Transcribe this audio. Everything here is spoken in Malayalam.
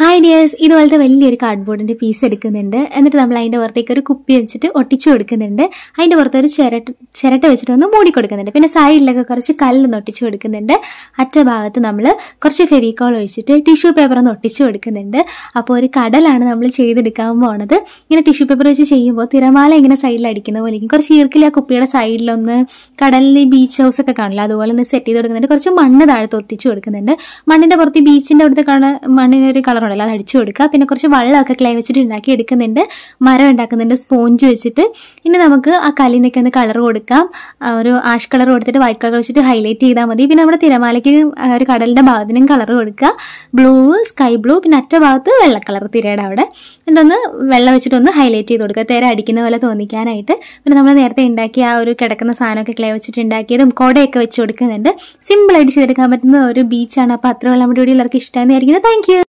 ഹായ് ഡിയേഴ്സ് ഇതുപോലത്തെ വലിയൊരു കാർഡ്ബോർഡിൻ്റെ പീസ് എടുക്കുന്നുണ്ട് എന്നിട്ട് നമ്മൾ അതിൻ്റെ പുറത്തേക്ക് ഒരു കുപ്പി വെച്ചിട്ട് ഒട്ടിച്ചു കൊടുക്കുന്നുണ്ട് അതിൻ്റെ പുറത്ത് ഒരു ചിരട്ട ചിരട്ട വെച്ചിട്ട് ഒന്ന് മൂടി കൊടുക്കുന്നുണ്ട് പിന്നെ സൈഡിലൊക്കെ കുറച്ച് കല്ലൊന്ന് ഒട്ടിച്ചു കൊടുക്കുന്നുണ്ട് അറ്റ ഭാഗത്ത് നമ്മൾ കുറച്ച് ഫെവിക്കോൾ ഒഴിച്ചിട്ട് ടിഷ്യൂ പേപ്പർ ഒന്ന് ഒട്ടിച്ചു കൊടുക്കുന്നുണ്ട് അപ്പോൾ ഒരു കടലാണ് നമ്മൾ ചെയ്തെടുക്കാൻ പോണത് ഇങ്ങനെ ടിഷ്യൂ പേപ്പർ വെച്ച് ചെയ്യുമ്പോൾ തിരമാല ഇങ്ങനെ സൈഡിൽ അടിക്കുന്ന പോലെ കുറച്ച് ഈർക്കിൽ ആ കുപ്പിയുടെ സൈഡിലൊന്ന് കടലിൽ ബീച്ച് ഹൗസ് ഒക്കെ കാണില്ല അതുപോലെ ഒന്ന് സെറ്റ് ചെയ്ത് കൊടുക്കുന്നുണ്ട് കുറച്ച് മണ്ണ് താഴത്ത് ഒട്ടിച്ചു കൊടുക്കുന്നുണ്ട് മണ്ണിൻ്റെ പുറത്ത് ബീച്ചിൻ്റെ അവിടുത്തെ കളർ മണ്ണിനൊരു കളർ ഉണ്ടല്ലോ അത് അടിച്ചു കൊടുക്കുക പിന്നെ കുറച്ച് വെള്ളമൊക്കെ ക്ലേ വെച്ചിട്ട് ഉണ്ടാക്കി എടുക്കുന്നുണ്ട് മരം ഉണ്ടാക്കുന്നുണ്ട് സ്പോഞ്ച് വെച്ചിട്ട് ഇനി നമുക്ക് ആ കല്ലിനൊക്കെ ഒന്ന് കളർ കൊടുക്കാം ഒരു ആഷ് കളർ കൊടുത്തിട്ട് വൈറ്റ് കളർ വെച്ചിട്ട് ഹൈലൈറ്റ് ചെയ്താൽ മതി പിന്നെ നമ്മുടെ തിരമാലയ്ക്ക് ഒരു കടലിൻ്റെ ഭാഗത്തിനും കളർ കൊടുക്കുക ബ്ലൂ സ്കൈ ബ്ലൂ പിന്നെ അറ്റ ഭാഗത്ത് വെള്ള കളർ തിരയുടെ അവിടെ എന്നിട്ടൊന്ന് വെള്ളം വെച്ചിട്ടൊന്ന് ഹൈലൈറ്റ് ചെയ്ത് കൊടുക്കുക തിര അടിക്കുന്ന പോലെ തോന്നിക്കാനായിട്ട് പിന്നെ നമ്മൾ നേരത്തെ ഉണ്ടാക്കിയ ആ ഒരു കിടക്കുന്ന സാധനമൊക്കെ ക്ലേ വെച്ചിട്ട് ഉണ്ടാക്കിയതും കൊടയൊക്കെ വെച്ച് കൊടുക്കുന്നുണ്ട് സിമ്പിളായിട്ട് ചെയ്തെടുക്കാൻ പറ്റുന്ന ഒരു ബീച്ചാണ് അപ്പോൾ അത്രയുള്ള നമ്മുടെ വീഡിയോ എല്ലാവർക്കും ഇഷ്ടമായി ആയിരിക്കുന്നത് താങ്ക്